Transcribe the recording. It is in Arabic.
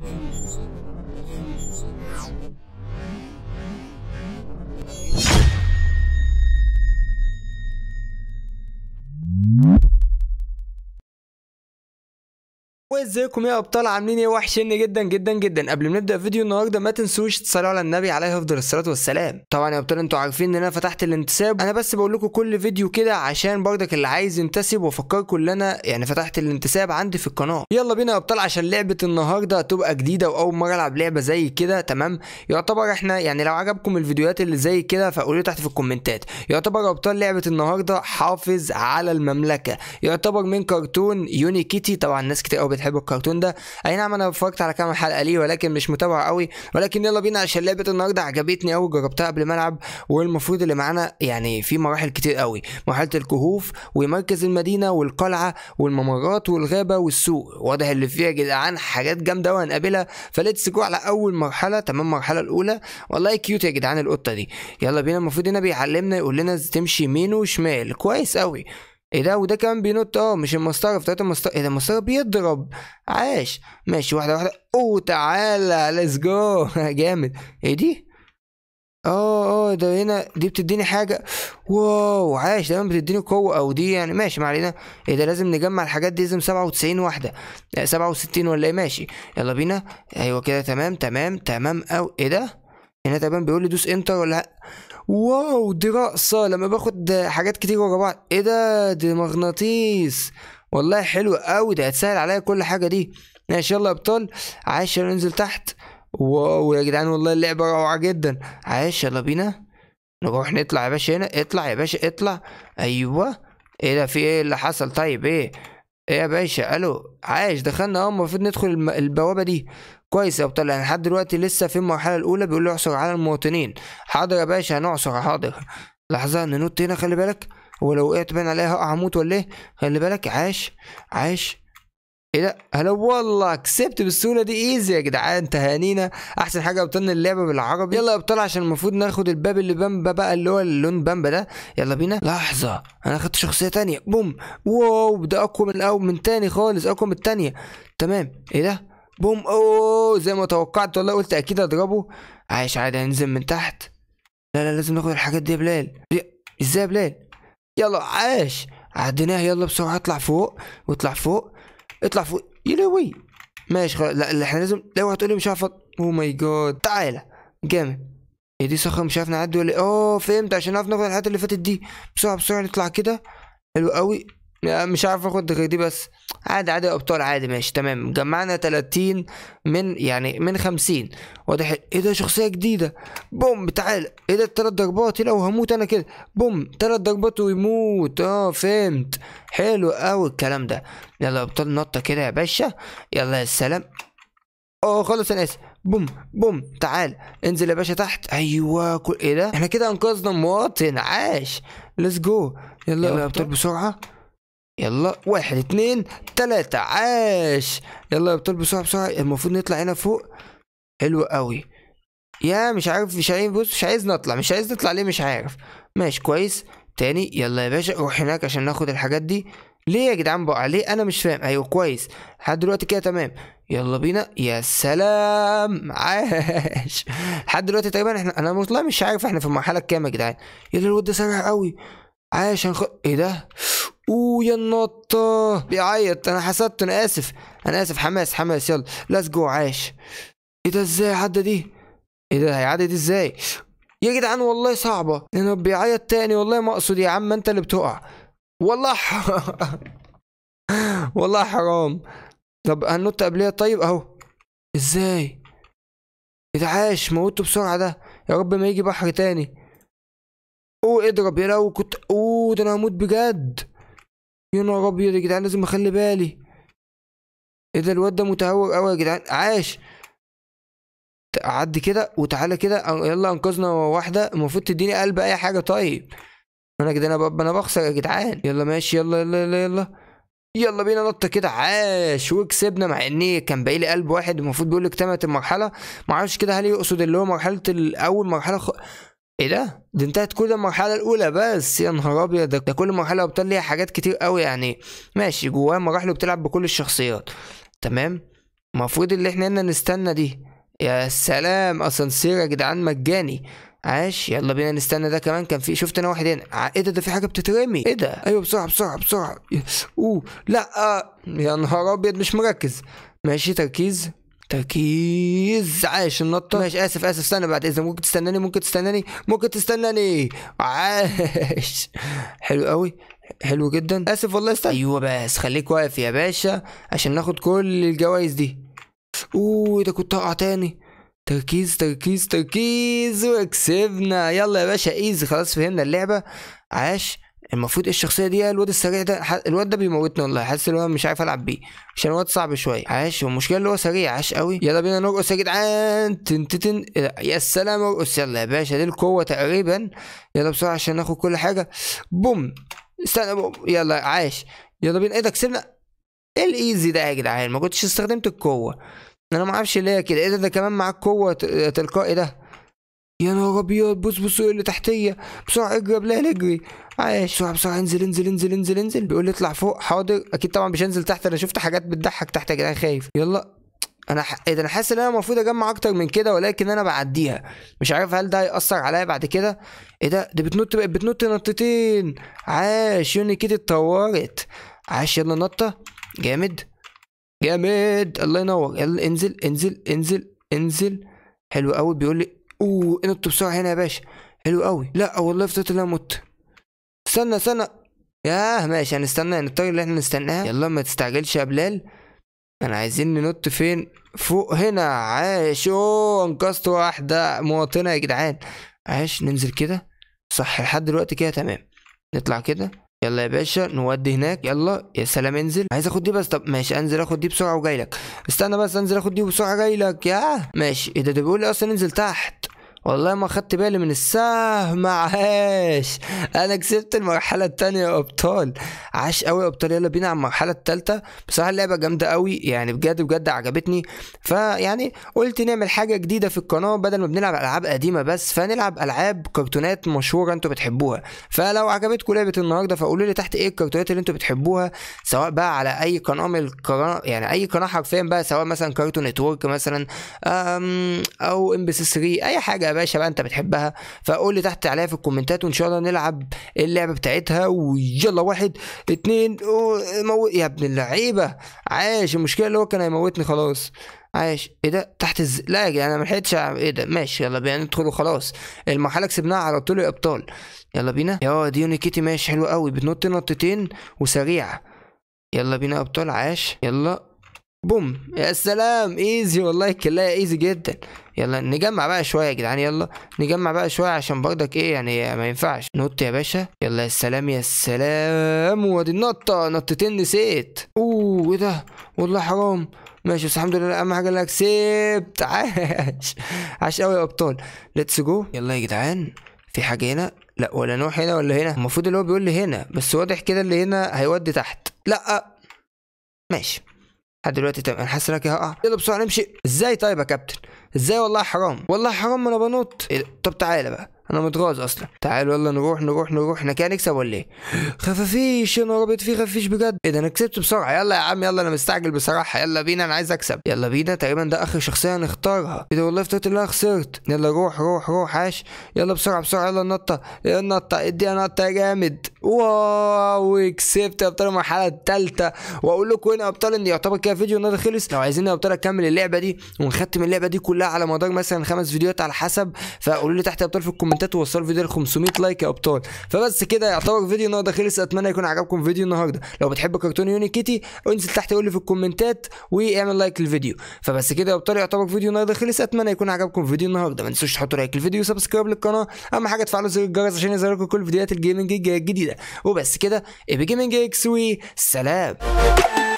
Thank you. وازيكم يا ابطال عاملين ايه وحشني جدا جدا جدا قبل ما نبدا فيديو النهارده ما تنسوش تصلوا على النبي عليه افضل الصلاه والسلام طبعا يا ابطال انتوا عارفين ان انا فتحت الانتساب انا بس بقول لكم كل فيديو كده عشان برضك اللي عايز ينتسب وافكركم ان انا يعني فتحت الانتساب عندي في القناه يلا بينا يا ابطال عشان لعبه النهارده تبقى جديده واول مره العب لعبه زي كده تمام يعتبر احنا يعني لو عجبكم الفيديوهات اللي زي كده فقولوا تحت في الكومنتات يعتبر يا ابطال لعبه النهارده حافظ على المملكه يعتبر من كرتون يونيكيتي طبعا ناس كتير قوي بتحبوا الكرتون ده اي نعم انا اتفرجت على كام حلقه ليه ولكن مش متابع قوي ولكن يلا بينا عشان لعبه النهارده عجبتني قوي جربتها قبل ما العب والمفروض اللي معانا يعني في مراحل كتير قوي مرحله الكهوف ومركز المدينه والقلعه والممرات والغابه والسوق واضح اللي فيها يا جدعان حاجات جامده وهنقابلها فليتس جو على اول مرحله تمام المرحله الاولى والله كيوت يا جدعان القطه دي يلا بينا المفروض هنا بيعلمنا يقول لنا تمشي يمين وشمال كويس قوي ايه ده وده كمان بينط اه مش المسطره بتاعت المسطره ايه ده المسطره بيضرب عاش ماشي واحده واحده اوه تعالى ليتس جو جامد ايه دي اه اه ده هنا دي بتديني حاجه واو عاش دايما بتديني قوه او دي يعني ماشي ما علينا ايه ده لازم نجمع الحاجات دي لازم سبعة وتسعين واحده آه، سبعة وستين ولا ايه ماشي يلا بينا ايوه كده تمام تمام تمام او ايه ده يعني تقريبا بيقول لي دوس انتر ولا لا واو دي رقصه لما باخد حاجات كتير ورا بعض ايه ده دي مغناطيس والله حلو قوي ده هتسهل عليا كل حاجه دي ماشي يلا يا ابطال عايش يلا ننزل تحت واو يا جدعان والله اللعبه روعه جدا عايش يلا بينا نروح نطلع يا باشا هنا اطلع يا باشا اطلع ايوه ايه ده في ايه اللي حصل طيب ايه ايه يا باشا الو عايش دخلنا اهو المفروض ندخل البوابه دي كويس يا ابطال لحد دلوقتي لسه في المرحله الاولى بيقول احصر على المواطنين حاضر يا باشا هنعصر حاضر لحظه ننط هنا خلي بالك ولو وقعت بين عليها هقع اموت ولا ايه خلي بالك عاش عاش لا إيه، هلا والله كسبت بالسهوله دي ايزي يا جدعان تهانينا احسن حاجه ابطالنا اللعبه بالعربي يلا يا ابطال عشان المفروض ناخد الباب اللي بامبا بقى اللي هو اللون بامبا ده يلا بينا لحظه انا خدت شخصيه تانية بوم واو ده اقوى من الاول من تاني خالص اقوى من التانية تمام ايه ده بوم اوه زي ما توقعت والله قلت اكيد هضربه عايش عادي هننزل من تحت لا لا لازم ناخد الحاجات دي يا بلال إيه؟ ازاي يا بلال يلا عاش عديناها يلا بسرعه اطلع فوق واطلع فوق اطلع فوق يا لهوي ماشي خلاص لا احنا لازم لو هتقول لي مش هعرف او ماي جاد تعالى جامد هي إيه، دي صخره مش عارف نعدي ولا اه فهمت عشان نعرف ناخد الحاجات اللي فاتت دي بسرعه بسرعه نطلع كده حلو قوي مش عارف اخد دي بس عادي عادي ابطال عادي ماشي تمام جمعنا 30 من يعني من 50 واضح ايه ده شخصيه جديده بوم تعال ايه ده الثلاث ضربات لو وهموت انا كده بوم ثلاث ضربات ويموت اه فهمت حلو قوي الكلام ده يلا ابطال نطه كده يا باشا يلا يا سلام اه خلص انا اسف بوم بوم تعال انزل يا باشا تحت ايوه كل ايه ده احنا كده انقذنا مواطن عاش ليتس جو يلا يا ابطال بسرعه يلا واحد اتنين تلاتة عاش يلا يا بطل بسرعة بسرعة المفروض نطلع هنا فوق حلو قوي يا مش عارف مش عايز بص مش عايز نطلع مش عايز نطلع ليه مش عارف ماشي كويس تاني يلا يا باشا روح هناك عشان ناخد الحاجات دي ليه يا جدعان بقع ليه انا مش فاهم ايوه كويس لحد دلوقتي كده تمام يلا بينا يا سلام عاش لحد دلوقتي تقريبا احنا انا والله مش عارف احنا في المرحله الكام يا جدعان يلا الواد ده سريع قوي عاش هنخ... ايه ده اوه يا النطة بيعيط انا حسدت انا اسف انا اسف حماس حماس يلا ليتس جو عاش ايه ده ازاي عدى دي ايه ده هيعدي دي ازاي يا جدعان والله صعبة انا بيعيط تاني والله ما اقصد يا عم انت اللي بتقع والله والله حرام طب هنط قبليها طيب اهو ازاي اتعاش إيه موته بسرعة ده يا رب ما يجي بحر تاني اوه اضرب يا لو كنت اوه ده انا هموت بجد يا نهار ابيض يا جدعان لازم اخلي بالي ايه ده الواد ده متهور قوي يا جدعان عاش عدي كده وتعالى كده يلا انقذنا واحده المفروض تديني قلب اي حاجه طيب انا كده انا انا بخسر يا جدعان يلا ماشي يلا يلا يلا يلا يلا بينا نطه كده عاش وكسبنا مع ان كان باقي لي قلب واحد المفروض بيقول لك تمت المرحله معرفش كده هل يقصد اللي هو مرحله اول مرحله خ... ايه ده؟ دي انتهت كل المرحلة الأولى بس يا نهار أبيض ده كل مرحلة أبطال ليها حاجات كتير أوي يعني ماشي جواها مراحل بتلعب بكل الشخصيات تمام؟ المفروض اللي احنا هنا نستنى دي يا سلام أسانسير يا جدعان مجاني عاش يلا بينا نستنى ده كمان كان في شفت انا واحد هنا ايه ده ده في حاجه بتترمي ايه ده ايوه بسرعه بسرعه بسرعه اوه لا آه. يا نهار ابيض مش مركز ماشي تركيز تركيز عايش النطة ماشي اسف اسف استنى بعد اذا ممكن تستناني ممكن تستناني ممكن تستناني عايش حلو قوي حلو جدا اسف والله استنى ايوه بس خليك واقف يا باشا عشان ناخد كل الجوائز دي اوه ده كنت هقع تاني تركيز تركيز تركيز وكسبنا يلا يا باشا ايزي خلاص فهمنا اللعبة عاش المفروض الشخصيه دي الواد السريع ده الواد ده بيموتني والله حاسس ان انا مش عارف العب بيه عشان الواد صعب شويه عاش والمشكله اللي هو سريع عاش قوي يلا بينا نرقص يا جدعان تن تن يا سلام ارقص يلا يا باشا دي القوه تقريبا يلا بسرعه عشان ناخد كل حاجه بوم استنى بوم. يلا عاش يلا بينا ايه ده كسبنا ايه الايزي ده يا جدعان ما كنتش استخدمت القوه انا ما اعرفش ليه كده ايه ده, ده كمان معاك قوه تلقائي ده يا نهار ابيض بص بص اللي تحتيه بسرعه اجري قبلها اجري عايش بسرعه بسرعه انزل انزل انزل انزل انزل بيقول لي اطلع فوق حاضر اكيد طبعا مش هنزل تحت انا شفت حاجات بتضحك تحت يا جدعان خايف يلا انا ح... إيه ده انا حاسس ان انا المفروض اجمع اكتر من كده ولكن انا بعديها مش عارف هل ده هيأثر عليا بعد كده ايه ده دي بتنط بقت بتنط نطتين عاش يوني كده اتطورت عاش يلا نطه جامد جامد الله ينور يلا انزل انزل انزل انزل حلو قوي بيقول لي اوه انطوا بسرعه هنا يا باشا حلو قوي لا والله فضلت لا مت استنى استنى ياه ماشي هنستنى الطريق اللي احنا نستناها يلا ما تستعجلش يا بلال انا عايزين ننط فين فوق هنا عاش اوه انقذت واحده مواطنه يا جدعان عاش ننزل كده صح لحد دلوقتي كده تمام نطلع كده يلا يا باشا نودي هناك يلا يا سلام انزل عايز اخد دي بس طب ماشي انزل اخد دي بسرعه وجاي لك استنى بس انزل اخد دي بسرعه جاي لك ياه ماشي ايه ده ده بيقول لي اصلا انزل تحت والله ما خدت بالي من السهم معاش انا كسبت المرحله التانية يا ابطال عاش قوي يا ابطال يلا بينا على المرحله الثالثه بصراحه اللعبه جامده قوي يعني بجد بجد عجبتني فيعني قلت نعمل حاجه جديده في القناه بدل ما بنلعب العاب قديمه بس فنلعب العاب كرتونات مشهوره انتوا بتحبوها فلو عجبتكم لعبه النهارده فقولوا لي تحت ايه الكرتونات اللي انتوا بتحبوها سواء بقى على اي قناه من القناه يعني اي قناه حرفيا بقى سواء مثلا كارتون نتورك مثلا او ام بي سي 3 اي حاجه باشا بقى انت بتحبها فقول لي تحت عليها في الكومنتات وان شاء الله نلعب اللعبه بتاعتها ويلا واحد اتنين مو... يا ابن اللعيبه عايش المشكله اللي هو كان هيموتني خلاص عايش ايه ده تحت الز... لا يا جدعان انا لحقتش ايه ده ماشي يلا بينا ندخل وخلاص المرحله كسبناها على طول الابطال يلا بينا يا دي يونيكيتي ماشي حلو قوي بتنط نطتين وسريعه يلا بينا ابطال عاش يلا بوم يا سلام ايزي والله كلها ايزي جدا يلا نجمع بقى شويه يا جدعان يلا نجمع بقى شويه عشان برضك ايه يعني ما ينفعش نط يا باشا يلا يا سلام يا سلام وادي النطه نطتين نسيت اوه ايه ده والله حرام ماشي بس الحمد لله اهم حاجه اللي كسبت عاش عاش قوي يا ابطال ليتس جو يلا يا جدعان في حاجه هنا لا ولا نوح هنا ولا هنا المفروض اللي هو بيقول لي هنا بس واضح كده اللي هنا هيودي تحت لا ماشي لحد دلوقتي تمام انا حاسس انك هقع يلا بسرعه نمشي ازاي طيب يا كابتن ازاي والله حرام والله حرام انا إيه؟ بنط طب تعالى بقى انا متغاظ اصلا تعال يلا نروح نروح نروح احنا كده نكسب ولا ايه خفافيش يا نهار فيه في خفافيش بجد ايه ده انا كسبت بسرعه يلا يا عم يلا انا مستعجل بصراحه يلا بينا انا عايز اكسب يلا بينا تقريبا ده اخر شخصيه هنختارها ايه ده والله افتكرت ان انا خسرت يلا روح روح روح عاش يلا بسرعه بسرعه يلا النطه يلا النطه اديها نطه يا جامد واو كسبت يا ابطال المرحله الثالثه واقول لكم هنا يا ابطال ان يعتبر كده فيديو النهارده خلص لو عايزين يا ابطال اكمل اللعبه دي ونختم اللعبه دي كلها على مدار مثلا خمس فيديوهات على حسب فقولوا لي تحت يا ابطال في الكومنت الكومنتات ووصل الفيديو ل 500 لايك يا ابطال فبس كده يعتبر فيديو النهارده خلص اتمنى يكون عجبكم فيديو النهارده لو بتحب كرتون يونيكيتي انزل تحت قول لي في الكومنتات واعمل لايك للفيديو فبس كده يا ابطال يعتبر فيديو النهارده خلص اتمنى يكون عجبكم فيديو النهارده ما تنسوش تحطوا لايك للفيديو وسبسكرايب للقناه اهم حاجه تفعلوا زر الجرس عشان لكم كل فيديوهات الجيمنج الجديده وبس كده ابي جيمنج اكس سلام